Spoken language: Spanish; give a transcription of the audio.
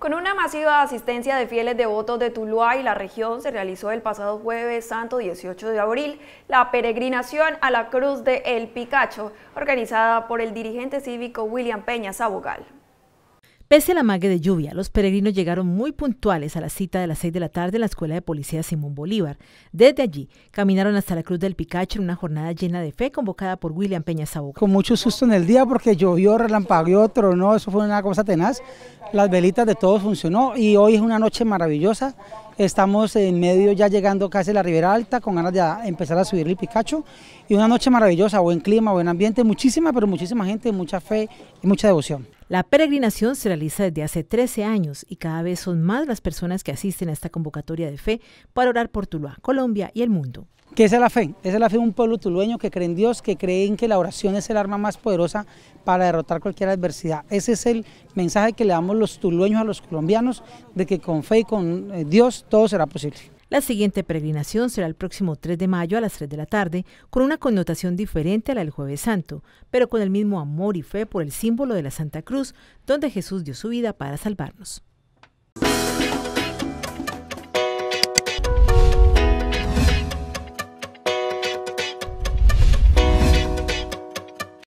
Con una masiva asistencia de fieles devotos de Tuluá y la región, se realizó el pasado jueves santo 18 de abril la peregrinación a la Cruz de El Picacho, organizada por el dirigente cívico William Peña Sabogal. Pese a la mague de lluvia, los peregrinos llegaron muy puntuales a la cita de las 6 de la tarde en la Escuela de Policía Simón Bolívar. Desde allí, caminaron hasta la Cruz del Picacho en una jornada llena de fe convocada por William Peña Sabo. Con mucho susto en el día porque llovió, relampagueó, tronó, eso fue una cosa tenaz. Las velitas de todos funcionó y hoy es una noche maravillosa. Estamos en medio ya llegando casi a la Ribera Alta con ganas de empezar a subir el Picacho. Y una noche maravillosa, buen clima, buen ambiente, muchísima, pero muchísima gente, mucha fe y mucha devoción. La peregrinación se realiza desde hace 13 años y cada vez son más las personas que asisten a esta convocatoria de fe para orar por Tuluá, Colombia y el mundo. ¿Qué es la fe? es la fe de un pueblo tulueño que cree en Dios, que cree en que la oración es el arma más poderosa para derrotar cualquier adversidad. Ese es el mensaje que le damos los tulueños a los colombianos, de que con fe y con eh, Dios todo será posible. La siguiente peregrinación será el próximo 3 de mayo a las 3 de la tarde, con una connotación diferente a la del Jueves Santo, pero con el mismo amor y fe por el símbolo de la Santa Cruz, donde Jesús dio su vida para salvarnos.